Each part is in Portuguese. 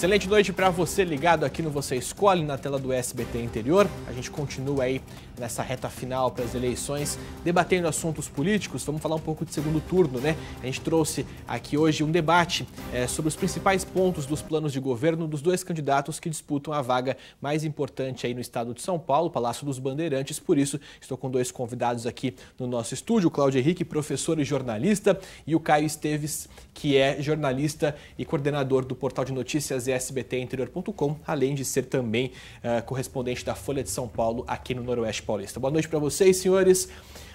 Excelente noite para você ligado aqui no Você Escolhe na tela do SBT Interior. A gente continua aí nessa reta final para as eleições, debatendo assuntos políticos. Vamos falar um pouco de segundo turno, né? A gente trouxe aqui hoje um debate é, sobre os principais pontos dos planos de governo dos dois candidatos que disputam a vaga mais importante aí no estado de São Paulo, Palácio dos Bandeirantes. Por isso, estou com dois convidados aqui no nosso estúdio: o Cláudio Henrique, professor e jornalista, e o Caio Esteves, que é jornalista e coordenador do portal de notícias e sbtinterior.com, além de ser também uh, correspondente da Folha de São Paulo aqui no Noroeste Paulista. Boa noite para vocês, senhores.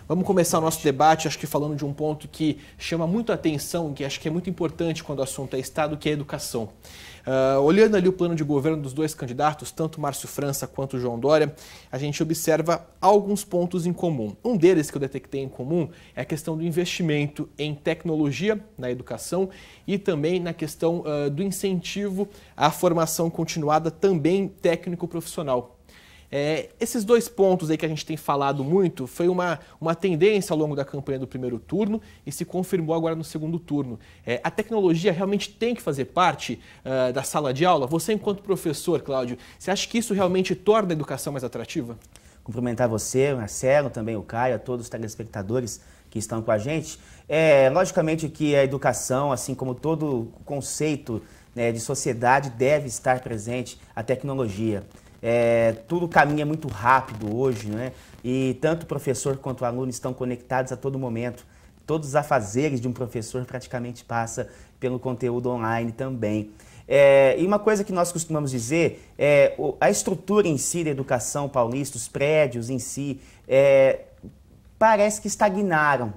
Vamos começar o nosso debate, acho que falando de um ponto que chama muito a atenção, que acho que é muito importante quando o assunto é Estado, que é educação. Uh, olhando ali o plano de governo dos dois candidatos, tanto Márcio França quanto João Dória, a gente observa alguns pontos em comum. Um deles que eu detectei em comum é a questão do investimento em tecnologia na educação e também na questão uh, do incentivo à formação continuada, também técnico-profissional. É, esses dois pontos aí que a gente tem falado muito foi uma, uma tendência ao longo da campanha do primeiro turno e se confirmou agora no segundo turno. É, a tecnologia realmente tem que fazer parte uh, da sala de aula? Você, enquanto professor, Cláudio, você acha que isso realmente torna a educação mais atrativa? Cumprimentar você, Marcelo, também o Caio, a todos os telespectadores que estão com a gente. É, logicamente que a educação, assim como todo conceito né, de sociedade, deve estar presente a tecnologia. É, tudo caminha muito rápido hoje, né? E tanto o professor quanto o aluno estão conectados a todo momento. Todos os afazeres de um professor praticamente passa pelo conteúdo online também. É, e uma coisa que nós costumamos dizer é a estrutura em si da educação paulista, os prédios em si, é, parece que estagnaram.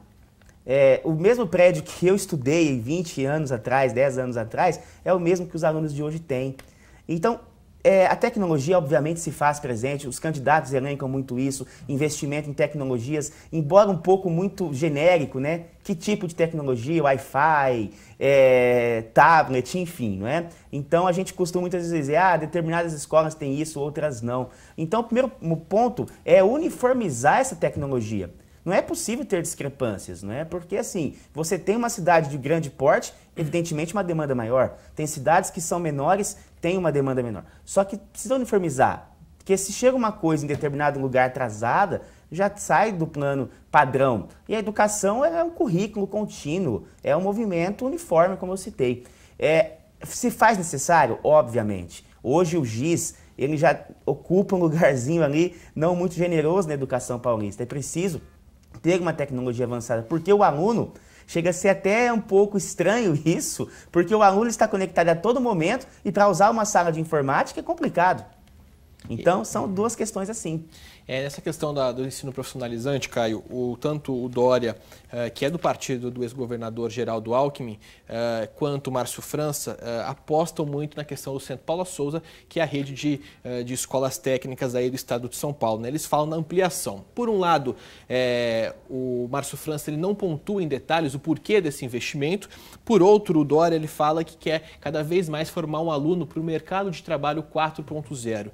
É, o mesmo prédio que eu estudei 20 anos atrás, 10 anos atrás, é o mesmo que os alunos de hoje têm. Então, é, a tecnologia, obviamente, se faz presente, os candidatos elencam muito isso, investimento em tecnologias, embora um pouco muito genérico, né? Que tipo de tecnologia, Wi-Fi, é, tablet, enfim, não é? Então a gente costuma muitas vezes dizer, ah, determinadas escolas têm isso, outras não. Então o primeiro ponto é uniformizar essa tecnologia. Não é possível ter discrepâncias, não é? Porque assim, você tem uma cidade de grande porte, evidentemente uma demanda maior. Tem cidades que são menores, tem uma demanda menor. Só que precisa uniformizar. Porque se chega uma coisa em determinado lugar atrasada, já sai do plano padrão. E a educação é um currículo contínuo, é um movimento uniforme, como eu citei. É, se faz necessário, obviamente. Hoje o GIS ele já ocupa um lugarzinho ali não muito generoso na educação paulista. É preciso ter uma tecnologia avançada, porque o aluno chega a ser até um pouco estranho isso, porque o aluno está conectado a todo momento e para usar uma sala de informática é complicado. Então, são duas questões assim. É, questão da, do ensino profissionalizante, Caio, o, tanto o Dória, é, que é do partido do ex-governador Geraldo Alckmin, é, quanto o Márcio França, é, apostam muito na questão do Centro Paula Souza, que é a rede de, de escolas técnicas aí do estado de São Paulo. Né? Eles falam na ampliação. Por um lado, o Márcio França ele não pontua em detalhes o porquê desse investimento. Por outro, o Dória ele fala que quer cada vez mais formar um aluno para o mercado de trabalho 4.0.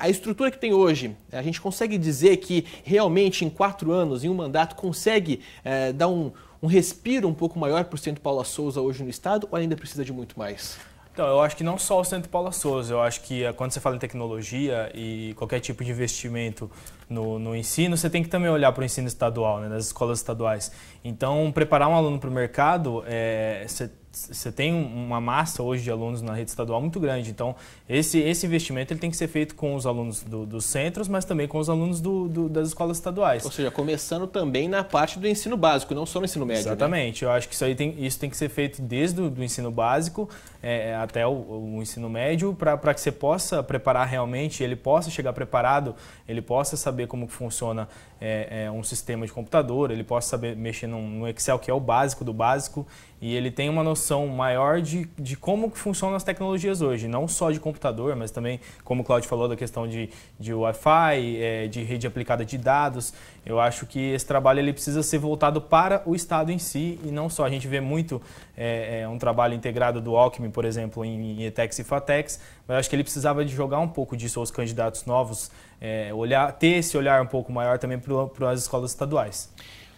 a estrutura que tem hoje, a gente consegue consegue dizer que realmente em quatro anos, em um mandato, consegue é, dar um, um respiro um pouco maior para o Centro Paula Souza hoje no Estado ou ainda precisa de muito mais? Então, eu acho que não só o Centro Paula Souza, eu acho que eh, quando você fala em tecnologia e qualquer tipo de investimento no, no ensino, você tem que também olhar para o ensino estadual, né, escolas estaduais. Então, preparar um aluno para o mercado, é, você você tem uma massa hoje de alunos na rede estadual muito grande. Então, esse, esse investimento ele tem que ser feito com os alunos do, dos centros, mas também com os alunos do, do, das escolas estaduais. Ou seja, começando também na parte do ensino básico, não só no ensino médio. Né? Exatamente. Né? Eu acho que isso, aí tem, isso tem que ser feito desde o ensino básico é, é, até o, o, ensino médio, para que você possa preparar realmente, ele possa chegar preparado, ele possa saber saber como funciona é, é, um sistema de computador, ele possa saber mexer no Excel, que é o básico do básico, e ele tem uma noção maior de, de como que funcionam as tecnologias hoje, não só de computador, mas também, como o Claudio falou, da questão de, de Wi-Fi, é, de rede aplicada de dados. Eu acho que esse trabalho ele precisa ser voltado para o Estado em si e não só. A gente vê muito é, é, um trabalho integrado do Alckmin, por exemplo, em, em ETEX e FATEX, mas acho que ele precisava de jogar um pouco disso aos candidatos novos, é, olhar, ter esse olhar um pouco maior também para as escolas estaduais.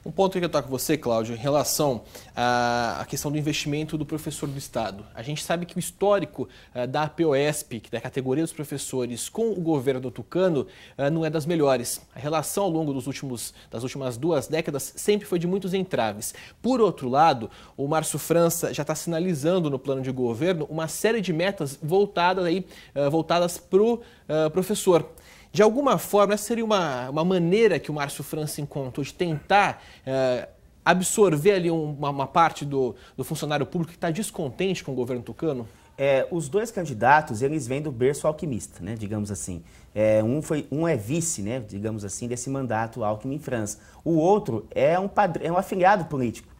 Um ponto que eu estou com você, Cláudio, em relação à questão do investimento do professor do Estado. A gente sabe que o histórico eh, da é da categoria dos professores, com o governo do Tucano, eh, não é das melhores. A relação ao longo dos últimos, das últimas duas décadas sempre foi de muitos entraves. Por outro lado, o Márcio França já está sinalizando no plano de governo uma série de metas voltadas, aí, eh, voltadas para o professor. De alguma forma, essa seria uma, uma maneira que o Márcio França encontrou de tentar uh, absorver ali uma, uma parte do, do, funcionário público que está descontente com o governo tucano? É, os dois candidatos, eles vêm do berço alquimista, né, digamos assim. É, um, foi, um é vice, né, digamos assim, desse mandato Alckmin França. O outro é um, é um afiliado político.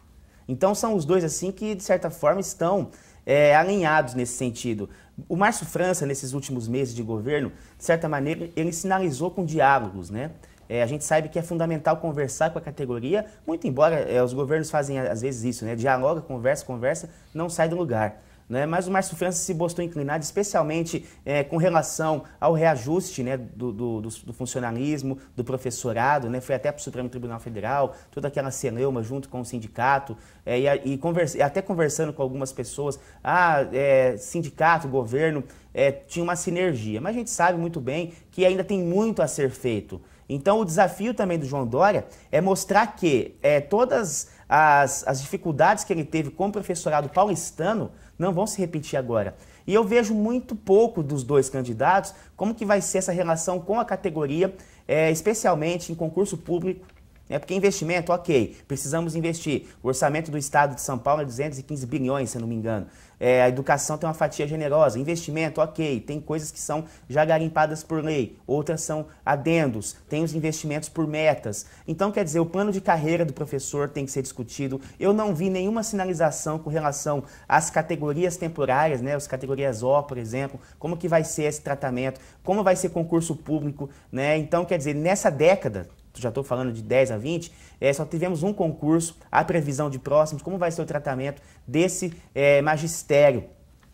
Então são os dois assim que, de certa forma, estão é, alinhados nesse sentido. O Márcio França, nesses últimos meses de governo, de certa maneira, ele sinalizou com diálogos, né? É, a gente sabe que é fundamental conversar com a categoria, muito embora é, os governos fazem às vezes isso, né? Dialoga, conversa, conversa, não sai do lugar. Né? Mas o Márcio França se mostrou inclinado, especialmente é, com relação ao reajuste né, do, do, do, funcionalismo, do professorado, né? foi até para o Supremo Tribunal Federal, toda aquela celeuma junto com o sindicato, é, e, e até conversando com algumas pessoas, ah, é, sindicato, governo, é, tinha uma sinergia. Mas a gente sabe muito bem que ainda tem muito a ser feito. Então o desafio também do João Dória é mostrar que é, todas as, as dificuldades que ele teve com o professorado paulistano não vão se repetir agora. E eu vejo muito pouco dos dois candidatos, como que vai ser essa relação com a categoria, é, especialmente em concurso público né? Porque investimento, ok, precisamos investir. O orçamento do Estado de São Paulo é 215 bilhões, se não me engano. É, a educação tem uma fatia generosa. Investimento, ok, tem coisas que são já garimpadas por lei, outras são adendos, tem os investimentos por metas. Então, quer dizer, o plano de carreira do professor tem que ser discutido. Eu não vi nenhuma sinalização com relação às categorias temporárias, né, as categorias O, por exemplo, como que vai ser esse tratamento, como vai ser concurso público, né? Então, quer dizer, nessa década, já estou falando de 10 a 20, é, só tivemos um concurso, a previsão de próximos, como vai ser o tratamento desse é, magistério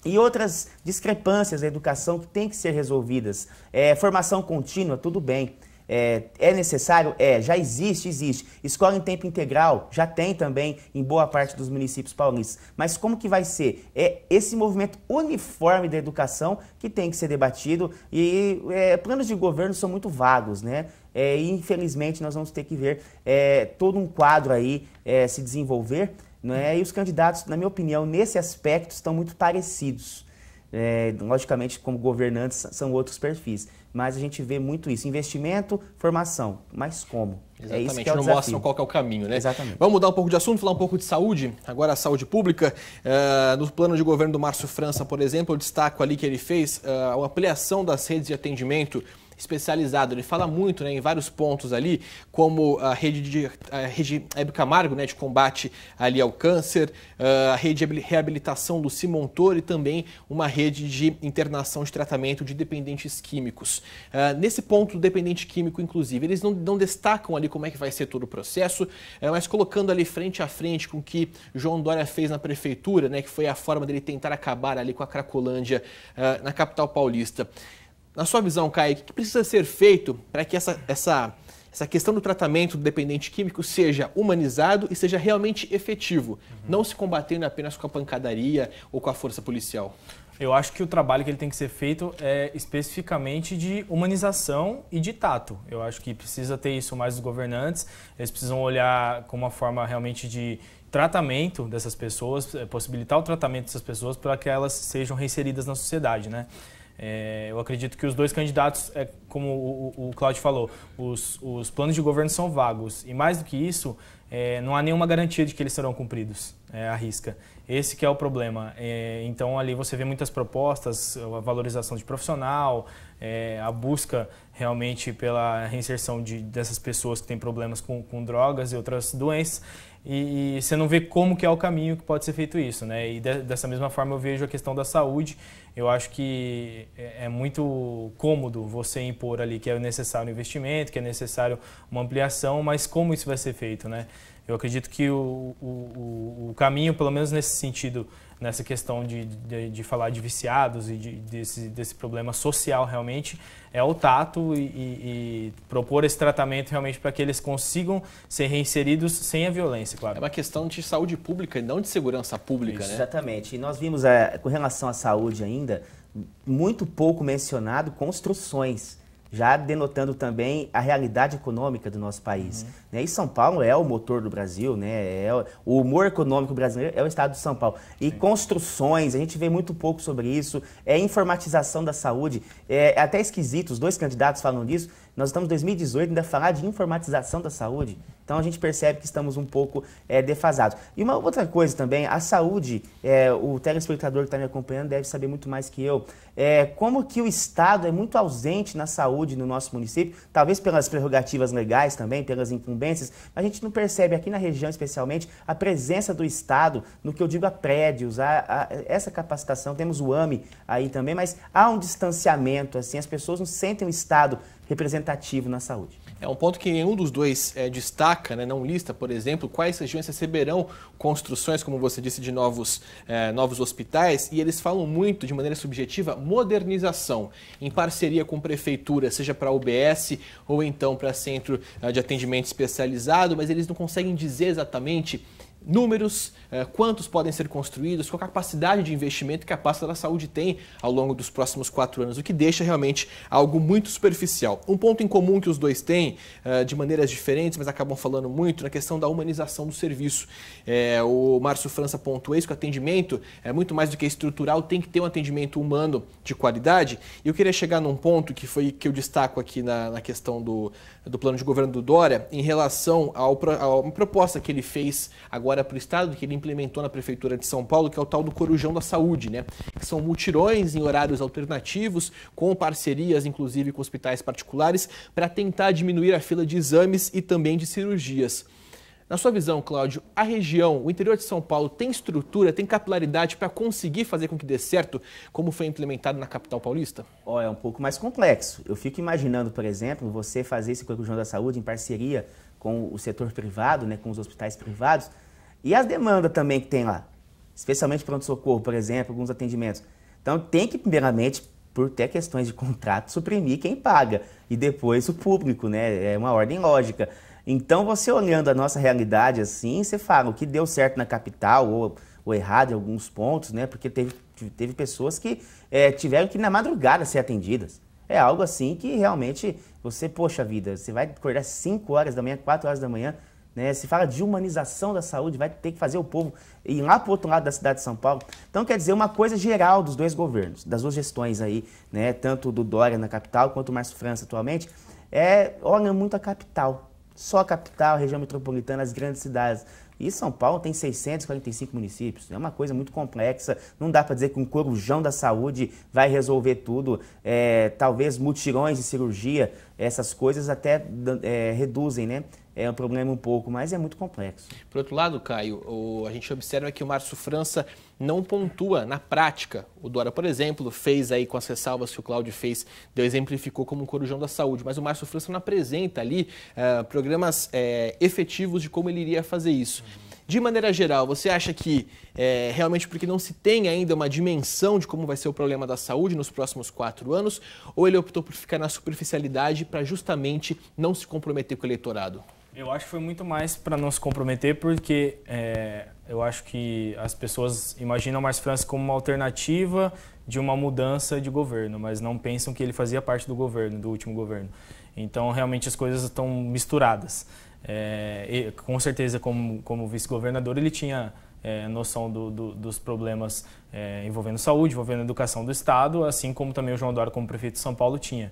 e outras discrepâncias da educação que têm que ser resolvidas. É, formação contínua, tudo bem. É, é, necessário? É, já existe, existe. Escola em tempo integral já tem também em boa parte dos municípios paulistas. Mas como que vai ser? É esse movimento uniforme da educação que tem que ser debatido e é, planos de governo são muito vagos, né? é, infelizmente nós vamos ter que ver é, todo um quadro aí é, se desenvolver, não é? E os candidatos, na minha opinião, nesse aspecto estão muito parecidos. É, logicamente, como governantes, são outros perfis mas a gente vê muito isso. Investimento, formação, mas como? Exatamente, é isso que é não desafio. mostram qual é o caminho, né? Exatamente. Vamos mudar um pouco de assunto, falar um pouco de saúde, agora a saúde pública. Uh, no plano de governo do Márcio França, por exemplo, eu destaco ali que ele fez uh, ampliação das redes de atendimento especializado. Ele fala muito né, em vários pontos ali, como a rede, de, a rede Hebe Camargo, né, de combate ali ao câncer, ah, a rede de reabilitação do Simontor e também uma rede de internação de tratamento de dependentes químicos. Ah, nesse ponto do dependente químico, inclusive, eles não, não destacam ali como é que vai ser todo o processo, eh, mas colocando ali frente a frente com o que João Dória fez na prefeitura, né, que foi a forma dele tentar acabar ali com a Cracolândia ah, na capital paulista. Na sua visão, Kaique, o que precisa ser feito para que essa, essa, essa questão do tratamento do dependente químico seja humanizado e seja realmente efetivo, uhum. não se combatendo apenas com a pancadaria ou com a força policial? Eu acho que o trabalho que ele tem que ser feito é especificamente de humanização e de tato. Eu acho que precisa ter isso mais os governantes, eles precisam olhar com uma forma realmente de tratamento dessas pessoas, é, possibilitar o tratamento dessas pessoas para que elas sejam reinseridas na sociedade, né? É, eu acredito que os dois candidatos, é, como o, o Cláudio falou, os, os, planos de governo são vagos. E mais do que isso, é, não há nenhuma garantia de que eles serão cumpridos é, à risca. Esse que é o problema. É, então ali você vê muitas propostas, a valorização de profissional, é, a busca realmente pela reinserção de, dessas pessoas que têm problemas com, com drogas e outras doenças. E, e, você não vê como que é o caminho que pode ser feito isso, né? E de, dessa mesma forma eu vejo a questão da saúde. Eu acho que é, é muito cômodo você impor ali que é necessário um investimento, que é necessário uma ampliação, mas como isso vai ser feito, né? Eu acredito que o, o, o caminho, pelo menos nesse sentido, nessa questão de, de, de falar de viciados e de, desse, desse problema social realmente, é o tato e, e, e propor esse tratamento realmente para que eles consigam ser reinseridos sem a violência, claro. É uma questão de saúde pública e não de segurança pública, Isso, né? Exatamente. E nós vimos, é, com relação à saúde ainda, muito pouco mencionado construções já denotando também a realidade econômica do nosso país. Uhum. Né? E São Paulo é o motor do Brasil, né? É o humor econômico brasileiro é o estado de São Paulo. E Sim. construções, a gente vê muito pouco sobre isso, é informatização da saúde. É, é até esquisito, os dois candidatos falam disso. Nós estamos em 2018 ainda falar de informatização da saúde. Então a gente percebe que estamos um pouco é, defasados. E uma outra coisa também, a saúde, é, o telespectador que está me acompanhando deve saber muito mais que eu. É, como que o Estado é muito ausente na saúde no nosso município, talvez pelas prerrogativas legais também, pelas incumbências a gente não percebe aqui na região especialmente a presença do Estado no que eu digo a prédios, a, a essa capacitação, temos o AME aí também, mas há um distanciamento, assim, as pessoas não sentem o Estado representativo na saúde. É um ponto que nenhum dos dois é, destaca, né, não lista, por exemplo, quais regiões receberão construções, como você disse, de novos, é, novos hospitais, e eles falam muito, de maneira subjetiva, modernização, em parceria com prefeitura, seja para UBS ou então para centro eh, de atendimento especializado, mas eles não conseguem dizer exatamente números, eh, quantos podem ser construídos, qual a capacidade de investimento que a pasta da saúde tem ao longo dos próximos quatro anos, o que deixa realmente algo muito superficial. Um ponto em comum que os dois têm, eh, de maneiras diferentes, mas acabam falando muito, na questão da humanização do serviço. Eh, o Márcio França pontua isso, que o atendimento é muito mais do que estrutural, tem que ter um atendimento humano de qualidade. E eu queria chegar num ponto que foi que eu destaco aqui na, na questão do, do plano de governo do Dória em relação a uma proposta que ele fez agora para o Estado, que ele implementou na Prefeitura de São Paulo, que é o tal do Corujão da Saúde, né? Que são mutirões em horários alternativos, com parcerias, inclusive, com hospitais particulares, para tentar diminuir a fila de exames e também de cirurgias. Na sua visão, Cláudio, a região, o interior de São Paulo, tem estrutura, tem capilaridade para conseguir fazer com que dê certo, como foi implementado na capital paulista? Oh, é um pouco mais complexo. Eu fico imaginando, por exemplo, você fazer esse Corujão da Saúde em parceria com o setor privado, né, com os hospitais privados, e as demandas também que tem lá, especialmente pronto-socorro, por exemplo, alguns atendimentos. Então tem que, primeiramente, por ter questões de contrato, suprimir quem paga, e depois o público, né? É uma ordem lógica. Então, você olhando a nossa realidade assim, você fala o que deu certo na capital ou, ou errado em alguns pontos, né? Porque teve, teve pessoas que é, tiveram que na madrugada ser atendidas. É algo assim que realmente você, poxa vida, você vai acordar 5 horas da manhã, 4 horas da manhã, né? Se fala de humanização da saúde, vai ter que fazer o povo ir lá para o outro lado da cidade de São Paulo. Então, quer dizer, uma coisa geral dos dois governos, das duas gestões aí, né? Tanto do Dória na capital quanto do Márcio França atualmente, é olha muito a capital, só a capital, a região metropolitana, as grandes cidades. E São Paulo tem 645 municípios. É uma coisa muito complexa. Não dá para dizer que um corujão da saúde vai resolver tudo. É, talvez mutirões de cirurgia, essas coisas até é, reduzem, né? é um problema um pouco, mas é muito complexo. Por outro lado, Caio, o, a gente observa que o Márcio França não pontua na prática. O Dora, por exemplo, fez aí com as ressalvas que o Cláudio fez, deu exemplificou como um corujão da saúde, mas o Márcio França não apresenta ali uh, programas uh, efetivos de como ele iria fazer isso. De maneira geral, você acha que é, realmente porque não se tem ainda uma dimensão de como vai ser o problema da saúde nos próximos quatro anos, ou ele optou por ficar na superficialidade para justamente não se comprometer com o eleitorado? Eu acho que foi muito mais para não se comprometer, porque é, eu acho que as pessoas imaginam mais França como uma alternativa de uma mudança de governo, mas não pensam que ele fazia parte do governo, do último governo. Então, realmente, as coisas estão misturadas. É, e, com certeza, como, como vice-governador, ele tinha é, noção do, do, dos problemas é, envolvendo saúde, envolvendo educação do Estado, assim como também o João Dória, como prefeito de São Paulo, tinha.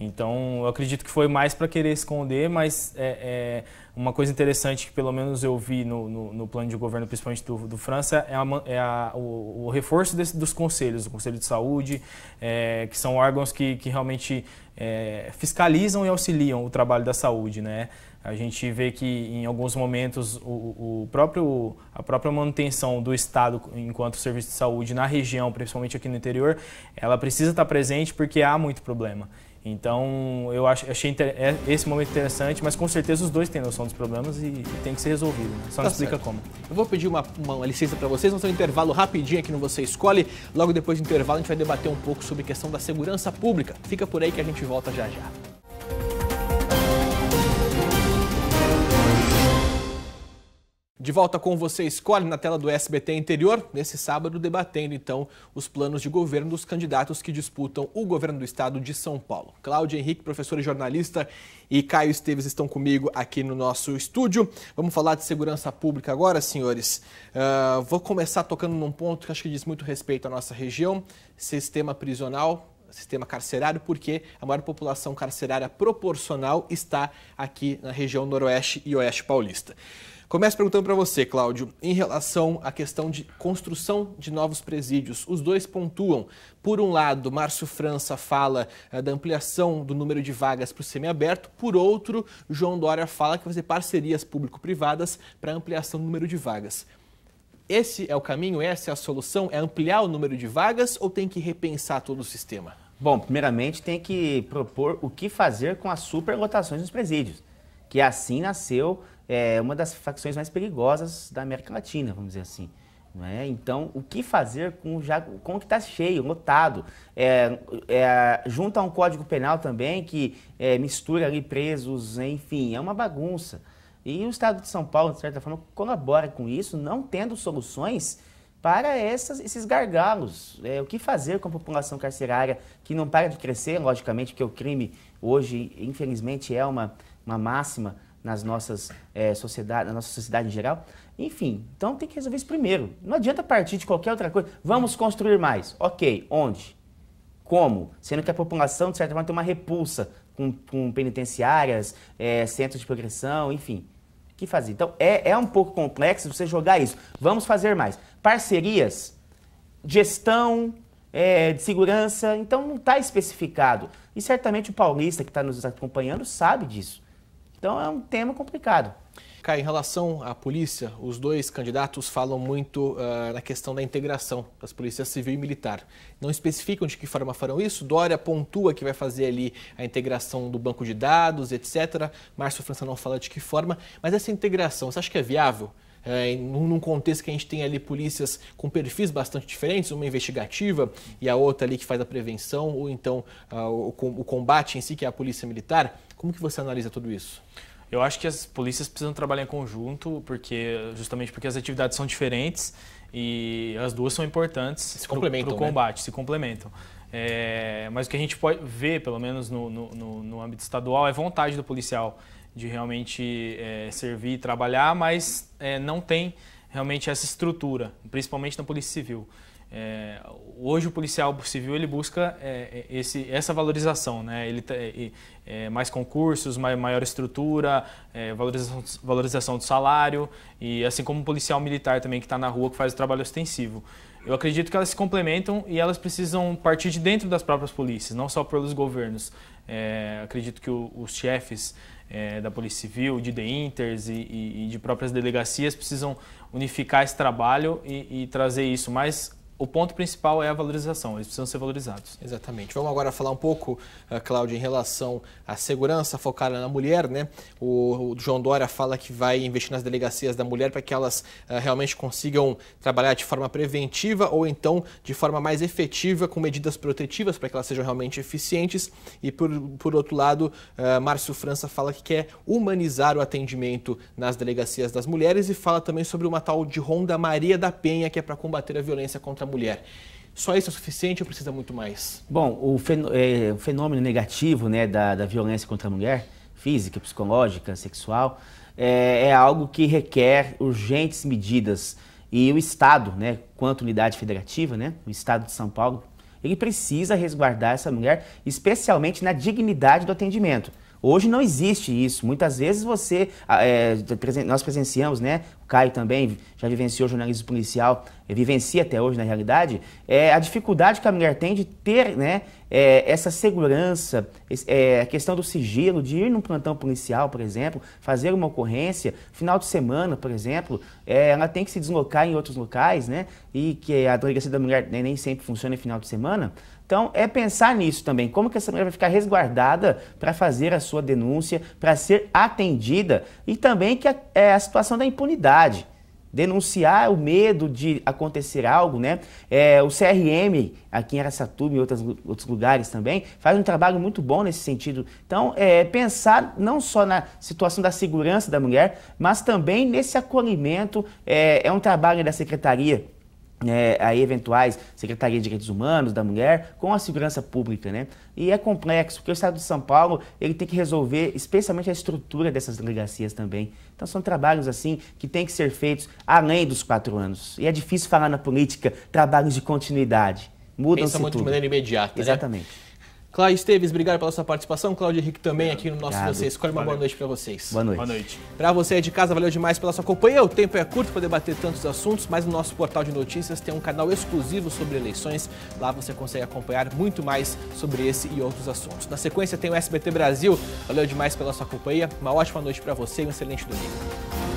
Então, eu acredito que foi mais para querer esconder, mas é, é, uma coisa interessante que pelo menos eu vi no, no, no plano de governo, principalmente do, do França, é, a, é a, o, o, reforço desse, dos conselhos, o Conselho de Saúde, é, que são órgãos que, que realmente é, fiscalizam e auxiliam o trabalho da saúde, né? A gente vê que em alguns momentos o, o, próprio, a própria manutenção do Estado enquanto serviço de saúde na região, principalmente aqui no interior, ela precisa estar presente porque há muito problema. Então, eu achei é, esse momento interessante, mas com certeza os dois têm noção dos problemas e, tem que ser resolvido. Né? Só não tá explica certo. como. Eu vou pedir uma, uma licença para vocês, vamos ter um intervalo rapidinho aqui no Você Escolhe. Logo depois do intervalo, a gente vai debater um pouco sobre a questão da segurança pública. Fica por aí que a gente volta já já. De volta com você, escolhe na tela do SBT Interior, nesse sábado, debatendo então os planos de governo dos candidatos que disputam o governo do estado de São Paulo. Cláudio Henrique, professor e jornalista, e Caio Esteves estão comigo aqui no nosso estúdio. Vamos falar de segurança pública agora, senhores. Uh, vou começar tocando num ponto que acho que diz muito respeito à nossa região: sistema prisional, sistema carcerário, porque a maior população carcerária proporcional está aqui na região noroeste e oeste paulista. Começo perguntando para você, Cláudio, em relação à questão de construção de novos presídios. Os dois pontuam. Por um lado, Márcio França fala eh, da ampliação do número de vagas para o semiaberto. Por outro, João Dória fala que vai fazer parcerias público-privadas para ampliação do número de vagas. Esse é o caminho? Essa é a solução? É ampliar o número de vagas ou tem que repensar todo o sistema? Bom, primeiramente tem que propor o que fazer com as superlotações nos presídios, que assim nasceu é uma das facções mais perigosas da América Latina, vamos dizer assim. Né? Então, o que fazer com, já, com o que está cheio, lotado? É, é, junto a um código penal também que é, mistura ali presos, enfim, é uma bagunça. E o Estado de São Paulo, de certa forma, colabora com isso, não tendo soluções para essas, esses gargalos. É, o que fazer com a população carcerária que não para de crescer, logicamente, porque o crime hoje, infelizmente, é uma, uma máxima nas nossas é, sociedade, na nossa sociedade em geral. Enfim, então tem que resolver isso primeiro. Não adianta partir de qualquer outra coisa. Vamos construir mais. Ok, onde? Como? Sendo que a população, de certa forma, tem uma repulsa com, com penitenciárias, é, centros de progressão, enfim. O que fazer? Então é, é um pouco complexo você jogar isso. Vamos fazer mais. Parcerias, gestão, é, de segurança, então não está especificado. E certamente o paulista que está nos acompanhando sabe disso. Então é um tema complicado. Cai em relação à polícia, os dois candidatos falam muito uh, na questão da integração das polícias civil e militar. Não especificam de que forma farão isso. Dória pontua que vai fazer ali a integração do banco de dados, etc. Márcio França não fala de que forma. Mas essa integração, você acha que é viável? É, num contexto que a gente tem ali polícias com perfis bastante diferentes, uma investigativa e a outra ali que faz a prevenção ou então uh, o, o combate em si, que é a polícia militar. Como que você analisa tudo isso? Eu acho que as polícias precisam trabalhar em conjunto, porque justamente porque as atividades são diferentes e as duas são importantes se complementam, para o né? combate, né? se complementam. É, mas o que a gente pode ver, pelo menos no, no, no âmbito estadual, é vontade do policial de realmente é, servir e trabalhar, mas é, não tem realmente essa estrutura, principalmente na Polícia Civil. É, hoje o policial civil ele busca é, é esse, essa valorização, né? Ele tá, é, é, é, mais concursos, maior estrutura, valorização, valorização do salário e assim como o policial militar também que está na rua que faz o trabalho ostensivo. Eu acredito que elas se complementam e elas precisam partir de dentro das próprias polícias, não só pelos governos. acredito que o, os chefes é, da Polícia Civil, de The Inters e, e, e, de próprias delegacias precisam unificar esse trabalho e, e trazer isso mais o ponto principal é a valorização, eles precisam ser valorizados. Exatamente. Vamos agora falar um pouco, eh, Cláudia, em relação à segurança focada na mulher, né? O, João Dória fala que vai investir nas delegacias da mulher para que elas eh, realmente consigam trabalhar de forma preventiva ou então de forma mais efetiva, com medidas protetivas para que elas sejam realmente eficientes. E por, por outro lado, eh, Márcio França fala que quer humanizar o atendimento nas delegacias das mulheres e fala também sobre uma tal de Ronda Maria da Penha, que é para combater a violência contra a mulher. Só isso é suficiente ou precisa muito mais? Bom, é, o fenômeno negativo né, da, da violência contra a mulher, física, psicológica, sexual, é, é algo que requer urgentes medidas. E o Estado, né, quanto unidade federativa, né, o Estado de São Paulo, ele precisa resguardar essa mulher, especialmente na dignidade do atendimento. Hoje não existe isso. Muitas vezes você, ah, é, nós presenciamos, né? O Caio também já vivenciou jornalismo policial, eh, vivencia até hoje na realidade, é a dificuldade que a mulher tem de ter, né? É, essa segurança, é, a questão do sigilo, de ir num plantão policial, por exemplo, fazer uma ocorrência, final de semana, por exemplo, é, ela tem que se deslocar em outros locais, né? E que a delegacia da mulher né, nem sempre funciona em final de semana. Então, é pensar nisso também. Como que essa mulher vai ficar resguardada para fazer a sua denúncia, para ser atendida e também que a, é, a situação da impunidade denunciar o medo de acontecer algo, né? É, o CRM aqui em Aracatuba e outras, outros lugares também faz um trabalho muito bom nesse sentido. Então, é, pensar não só na situação da segurança da mulher, mas também nesse acolhimento é, é um trabalho da secretaria é, eventuais Secretaria de Direitos Humanos da Mulher com a segurança pública, né? E é complexo, porque o Estado de São Paulo ele tem que resolver especialmente a estrutura dessas delegacias também. Então são trabalhos assim que têm que ser feitos além dos quatro anos. E é difícil falar na política trabalhos de continuidade. Mudam-se Pensa muito tudo. de maneira imediata, né? Exatamente. Né? Cláudio Esteves, obrigado pela sua participação. Cláudio Henrique também aqui no nosso obrigado. Você Escolhe. Uma boa noite para vocês. Boa noite. Boa noite. Para você aí de casa, valeu demais pela sua companhia. O tempo é curto para debater tantos assuntos, mas no nosso portal de notícias tem um canal exclusivo sobre eleições. Lá você consegue acompanhar muito mais sobre esse e outros assuntos. Na sequência tem o SBT Brasil. Valeu demais pela sua companhia. Uma ótima noite para você e um excelente domingo.